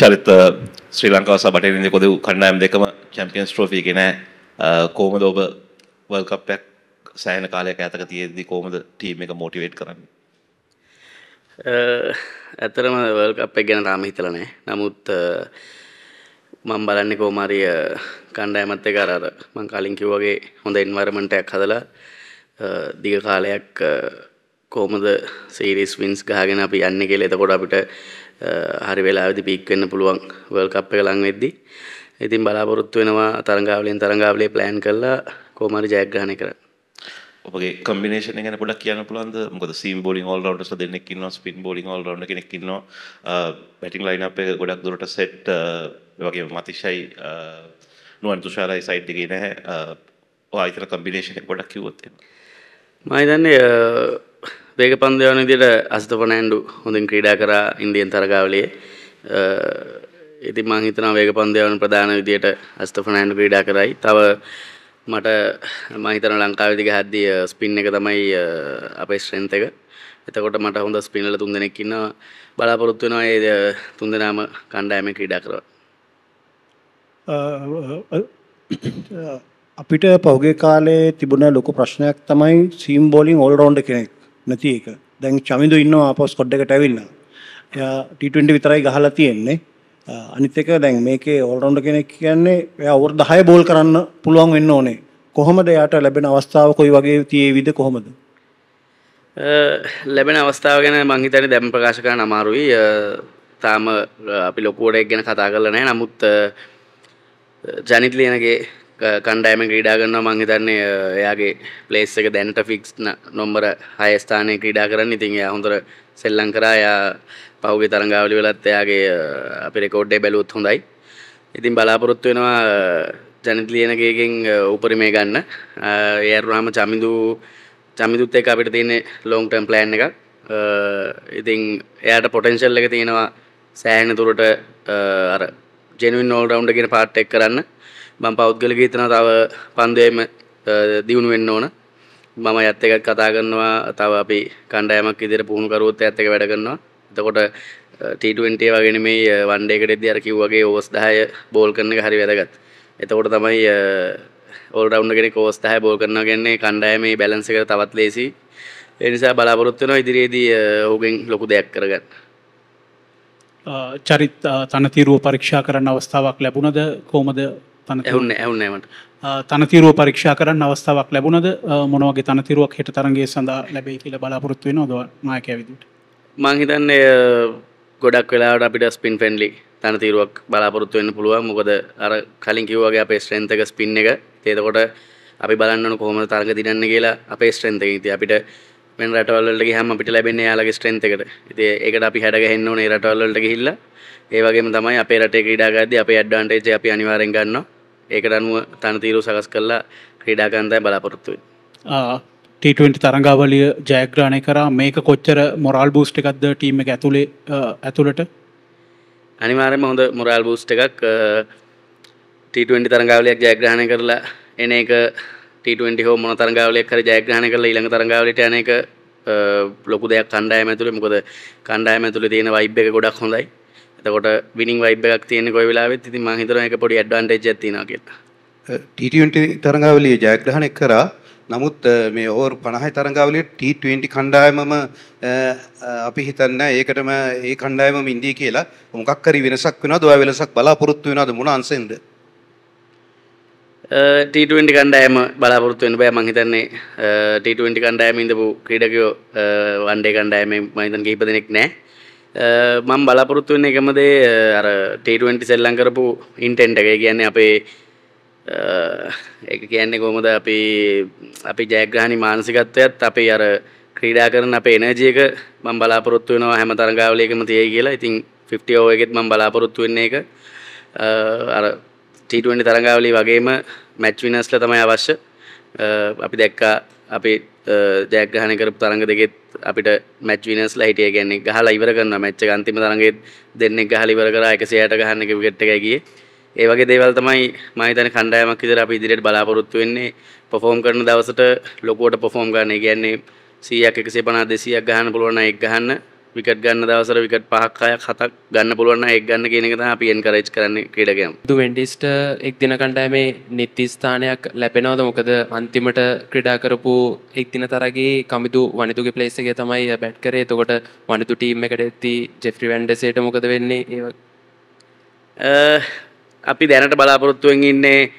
චරිත ශ්‍රී ලංකාව සබට ඉන්දිය කොදව් කණ්ඩායම් දෙකම චැම්පියන්ස් ට්‍රෝෆී ගෙන කෝමද ඔබ වල්කප්යක් සෑන කාලයක් ඇතක තියෙද්දි කෝමද ටීම එක මෝටිවේට් කරන්න ඇතරම වල්කප්ක් ගැන රාම හිතලනෑ නමුත් මං බලන්න කෝමාරිය කණ්ඩෑමත් එක අරර මං කලින් කිව්වගේ හොඳ ඉන්වර්මන්ටයක් හදලා දිග කාලයක් කෝමද සීරිස් වින්ස් ගහගෙන අපි යන්න කෙල එතකොට අපිට හරි වෙලාවෙදි පීක් වෙන්න පුළුවන් වර්ල්ඩ් කප් එක ලඟ වෙද්දී. ඉතින් බලාපොරොත්තු වෙනවා තරඟාවලියෙන් තරඟාවලියේ ප්ලෑන් කරලා කොහොම හරි ජයග්‍රහණය කරන්න. ඔබගේ කම්බිනේෂන ගැන පොඩක් කියන්න පුළුවන්ද මොකද සීම් බෝලින් ඕල් රවුන්ඩර්ස් දෙන්නෙක් ඉන්නවා ස්පින් බෝලින් ඕල් රවුන්ඩර් කෙනෙක් ඉන්නවා බැටිං ලයින් අප් එක ගොඩක් දුරට සෙට් වගේ මතිෂයි නුවන් තුෂාරයි සයිඩ් එකේ නැහැ ඔය අතර කම්බිනේෂන් එක ගොඩක් කිව්වොත් එහෙම මම හිතන්නේ වේග පන්දයන විදිහට අසිත පොනෑන්ඩු හොඳින් ක්‍රීඩා කරා ඉන්දියන් තරගාවලියේ ඉතින් මම හිතනවා වේග පන්දයන ප්‍රධාන විදිහට අසිත පොනෑන්ඩු ක්‍රීඩා කරයි. තව මට මම හිතනවා ලංකාවේ දිග හැද්දී ස්පින් එක තමයි අපේ ස්ට්‍රෙන්ත් එක. එතකොට මට හොඳ ස්පින්නර්ලා තුන්දෙනෙක් ඉන්නවා. බලාපොරොත්තු වෙනවා මේ තුන්දෙනාම කණ්ඩායමේ ක්‍රීඩා කරවා. අපිට පෞගේ කාලේ තිබුණ ලොකු ප්‍රශ්නයක් තමයි සීම් බෝලින් ඕල් රවුන්ඩර් කෙනෙක්. නැති එක දැන් චමිදු ඉන්නවා ආපහු ස්කොඩ් එකට ඇවිල්ලා. එයා T20 විතරයි ගහලා තියෙන්නේ. අනිත් එක දැන් මේකේ ඕල්රවුන්ඩර් කෙනෙක් කියන්නේ එයා ඕවර් 10 බෝල් කරන්න පුළුවන් වෙන්න ඕනේ. කොහොමද එයාට ලැබෙන අවස්ථාව කොයි වගේ තියේවිද කොහොමද? ලැබෙන අවස්ථාව ගැන මං හිතන්නේ දැන් ප්‍රකාශ කරන්න අමාරුයි. තාම අපි ලොකුවට ගැන කතා කරලා නැහැ. නමුත් ජනිත් ලියනගේ කණ්ඩෑම ක්‍රීඩාගන්නවා මංහිතන්නේ එයාගේ පලේස් එක දැනට ෆික්ස් නොම්බර හයස්ථානය ක්‍රීඩා කරන්න ඉතින් එයා හොඳර සෙල්ලං කරා එයා පහුගේ තරංගාවලි වෙලත් එයාගේ අපි රෙකෝඩ්ඩේ බැලුත් හොඳයි ඉතින් බලාපොරොත්තු වෙනවා ජනිත ලියනගේගෙන් උපරි මේ ගන්න ඒරුහාම චමිදු චමිදුත් එක අපිට තියෙන ලෝන්ටම් ප්ලෑන් එක ඉතින් එයාට පොටෙන්ශල් එක තියෙනවා සෑහන තුරට අර ජෙනුවන් නෝල් රවුන්ඩ කියෙන පාට්ටෙක් කරන්න මම පෞද්ගලික හිතන තව පන්දයම දියුණු වෙන්න ඕන මම ඇත්ත එකක් කතා කරනවා තව අපි කණ්ඩායමක් ඉදිරියට පුහුණු කරුවොත් ඇත්ත එක වැඩ කරනවා එතකොට T20 වගේ නෙමෙයි වන් ඩේ එකට එද්දී අර කිව්වාගේ ඕවර්ස් 10 බෝල් කරන එක හරි වැදගත්. එතකොට තමයි ඕල් රවුන්ඩර් කෙනෙක් ඕවර්ස් 10 බෝල් කරනවා කියන්නේ කණ්ඩායමේ බැලන්ස් එක තවත් ලේසි. ඒ නිසා බලාපොරොත්තු වෙනවා ඉදිරියේදී ඔහුගෙන් ලොකු දෙයක් කරගන්න. චරිත තනතිරුව පරීක්ෂා කරන්න අවස්ථාවක් ලැබුණද කොහොමද තන ඇවුන්න ඇවුන්නට තනතිරුව පරීක්ෂා කරන්න අවස්ථාවක් ලැබුණද මොනවගේ තනතිරුවක් හෙට තරගේ සඳහා ලැබේ කියල බලාපොරොත්තු වෙන ද නායකැවිදිට මංහිතන්නේ ගොඩක් වෙලාට අපිට ස්පින් ෆෙන්ඩලි තනතිරුවක් බලාපොරොත්තු වෙන්න පුළුවන් මොකද අර කලින් කිව්වගේ අපේ ස්ට්‍රෙන්තක ස්පින් එක තේතකොට අපි බලන්න කොහොම තරග දිනන්න කියලා අපේ ස්ට්‍රෙන්තක ති අපිට මෙන් රටවල්ලට හම අපිට ලැබෙන යාලගේ ස්ට්‍රෙන්තකට ඉති ඒකට අපි හැඩ හෙන්න රටවල්ලට හිල්ල ඒවගේ තමයි අපේ රටේ ක්‍රඩාගද අප අඩ්ඩන්ටේජ අපි අනිවාරෙන් ගන්නවා ඒකට අනුව තනතීරු සකස් කරලා ක්‍රීඩාකන්දය බලාපොරොත්තුව. ටීටවෙන්ට තරංගාවලිය ජයග්‍රාණය කරා මේක කොච්චර මොරල් බූස්ට එකක්ද ටීම එක ඇතුළේ ඇතුළට අනිවාරම හොඳ මොරල් බූස්ට එකක් ටීටවෙන්ට තරංගාවලයක් ජයග්‍රහණය කරලා එන එක ටීටවෙන්ට හෝ මොන තරංගාවලයක් කර ජයග්‍රහණ කරලා ඊළඟ තරංගාවලට යන එක ලොකු දෙයක් කණ්ඩායම ඇතුළේ මොකද කණ්ඩායම ඇතුළේ තියෙන වයිබ් එක ගොඩක් හොඳයි එතකොට විනිින් වයිබ එකක් තියෙන කොයි වෙලාවෙත් ඉතින් මං හිතනවා ඒක පොඩි ඇඩ්වාන්ටේජ් එකක් තියෙනවා කියලා ටීටන්ට තරඟාවලිය ජයග්‍රහණය කරා නමුත් මේ ඕර් පණහයි තරඟාවලිය ටීටන්ටි කණ්ඩායමම අපි හිතන්න ඒකටම ඒ කණ්ඩායම ඉන්දී කියලා මොකක්කරි වෙනසක් වෙන දවා වෙලසක් බලාපොරොත්තු වෙනද මුණන්සෙන්ද ටීටන්ටි කණ්ඩායම බලාපොරොත්තු වෙන බෑ මහිතන්නේ ටීටන්ටි කණ්ඩායම ඉඳපු ක්‍රීඩකයෝ වන්ඩේ කණ්ඩායම මහිතන් කිහිප දෙනෙක් නෑ මං බලාපොරොත්තු වෙන එකම දේ අර ටේටුවෙන්ටි සෙල්ලම් කරපු ඉන්ටෙන්ට් එක. ඒ කියන්නේ අපේ ඒක කියන්නේ කොහොමද අපි අපි ජයග්‍රහණී මානසිකත්වයත් අපි අර ක්‍රීඩා කරන අපේ එනර්ජි එක මම බලාපොරොත්තු වෙනවා හැම තරඟාවලියකම තියෙයි කියලා. ඉතින් 50 over එකෙත් මම බලාපොරොත්තු වෙන්නේ ඒක. අර T20 තරඟාවලිය වගේම මැච් විනර්ස්ලා තමයි අවශ්‍ය. අපි දැක්කා අපේ ජයග්‍රහණ කරපු තරඟ දෙකෙත් අපිට මැච් විනස්ලා හිටිය ගැන්නේ ගහලා ඉවර කරනවා මැච් එක අන්තිම තරඟෙත් දෙන්නෙක් ගහලා ඉවර කරා 160ට ගහන්න එක විකට් එක ගියේ. ඒ වගේ දේවල් තමයි මම හිතන්නේ කණ්ඩායමක් විදිහට අපි ඉදිරියට බලාපොරොත්තු වෙන්නේ පර්ෆෝම් කරන දවසට ලොකුවට පර්ෆෝම් ගන්න. ඒ කියන්නේ 100ක් 150 200ක් ගහන්න පුළුවන් නම් එක් ගහන්න විකට ගන්න දවසර විකට පහක්කාය කතක් ගන්න පුළුවන්න එක් ගන්න කියනකත අපියෙන් කරච් කරන්න ක්‍රඩකයම් දුවෙන්ඩිස්ට එක් දින කණ්ඩෑ මේ නිත්තිස්ථානයක් ලැබෙනවද මොකද අන්තිමට ක්‍රඩා කරපු එක් දින තරගේ කමිතු වනිතුගේ පලේසගේ තමයි බැට් කරේ තකොට වනිතු ටීම් එකට ඇත්ති ජෙෆ්‍රි වන්ඩසේට මොකද වෙන්නේ ඒ අපි දැනට බලාපොරොත්තුවෙන් ඉන්නේ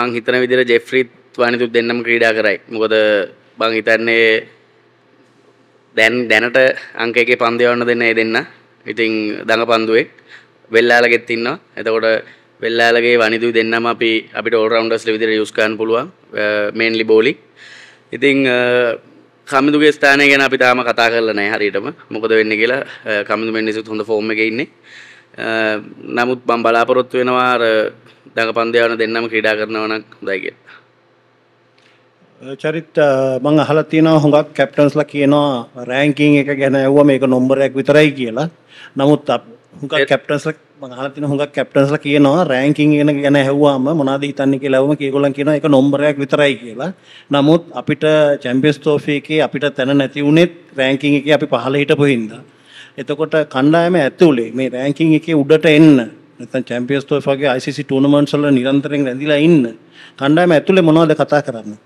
මං හිතන විදිර ජෙෆ්‍රීත් වනිතු දෙන්නම ක්‍රීඩා කරයි මොකද බං හිතන්නේ දැන් දැනට අංක එකේ පන්දු යවන්න දෙන්න ඒ දෙන්න. ඉතින් දඟ පන්දුවේ වෙල්ලාලගෙත් ඉන්නවා. එතකොට වෙල්ලාලගේ වනිදුයි දෙන්නම අපි අපිට ඕල් රවුන්ඩර්ස්ලා විදිහට යූස් කරන්න පුළුවන්. Mainly bowling. ඉතින් කමිදුගේ ස්ථානය ගැන අපි තාම කතා කරලා නැහැ හරියටම. මොකද වෙන්නේ කියලා කමිදු මෙන්නිසුත් හොඳ ෆෝම් එකේ ඉන්නේ. නමුත් මම බලාපොරොත්තු වෙනවා අර දඟ පන්දු යවන දෙන්නම ක්‍රීඩා කරනවා නම් හොඳයි කියලා. චරිත් මං අහලා තියෙනවා හුඟක් කැප්ටන්ස්ලා කියනවා රෑන්කින් එක ගැන ඇව්වා මේක නොම්බරයක් විතරයි කියලා. නමුත් හුඟක් කැප්ටන්ස්ලා මං අහලා තියෙනවා හුඟක් කැප්ටන්ස්ලා කියනවා රෑන්කින් එක ගැන ඇහුවාම මොනවද හිතන්නේ කියලා ඇහුවම කීගොල්ලන් කියනවා ඒක නොම්බරයක් විතරයි කියලා. නමුත් අපිට චැම්පියන්ස් ට්‍රෝෆි එකේ අපිට තැන නැති වුණෙත් රෑන්කින් එකේ අපි පහළ හිටපු හින්දා. එතකොට කණ්ඩායම ඇතුලේ මේ රෑන්කින් එකේ උඩට එන්න නැත්නම් චැම්පියන්ස් ට්‍රෝෆි වගේ ICC ටූර්නමන්ට්ස් වල නිරන්තරයෙන් රැඳිලා ඉන්න කණ්ඩායම ඇතුලේ මොනවද කතා කරන්නේ?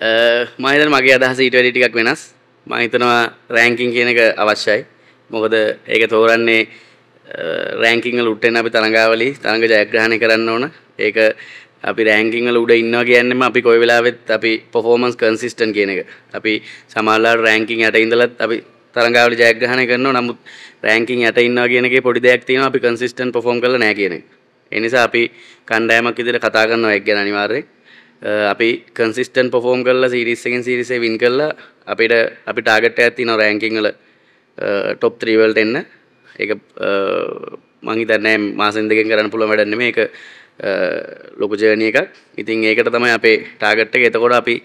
මහිතන මගේ අදහස ඊට වැඩි ටිකක් වෙනස් මම හිතනවා රෑන්කින් කියන එක අවශ්‍යයි මොකද ඒක තෝරන්නේ රෑන්කින් වල උට්ටෙන අපි තරඟාවලි තරඟ ජයග්‍රහණය කරන්න ඕන ඒක අපි රෑන්කින් වල උඩ ඉන්නවා කියන්නේම අපි කොයි වෙලාවෙත් අපි පර්ෆෝමන්ස් කන්සිස්ටන්ට් කියන එක අපි සමහරවල් රෑන්කින් යට ඉඳලත් අපි තරඟාවලි ජයග්‍රහණය කරනවා නමුත් රෑන්කින් යට ඉන්නවා කියන එකේ පොඩි දෙයක් තියෙනවා අපි කන්සිස්ටන්ට් පර්ෆෝම් කරලා නැහැ කියන එක ඒ නිසා අපි කණ්ඩායමක් විදිහට කතා කරනවා එක් ගැන අනිවාර්යයෙන් Uh, අපි කන්සිස්ටන් පොෆෝම් කල්ල සිරිස්සකෙන් සිරිසේ වින් කල්ල අපිට අපි ටාගට ඇති නො රෑංකිංල ටොප් ත්‍රීවල්ට එන්න එක uh, මංහිතනෑ මාසන් දෙකෙන් කරන්න පුළ වැඩන්න මේ එක ලොකුජයනය එකක් ඉතින් ඒකට තමයි අපේ ටාගට්ට එතකොට අපි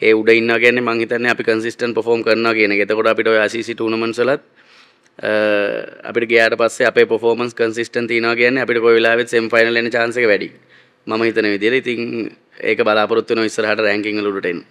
ඒ උඩ ඉන්න ගැන මංහිතන අපි කන්සිස්ටන් පොෆෝම් කරන්න කියන එතකොට අපිට සිසි ටනමන්සලත් uh, අපිට ගේට පස්සේ අප පොෆෝමන්ස් කන්සිස්ටන් තියනවා ගැන අපිට කොයිලාවෙත් සෙම් ෆයිනල් ලන චාන්සක වැඩි ම හිතන විදිර ඉතින් ඒක බලාපොරොත්තුන ඉස්සරහට රැකිංවලටෙන්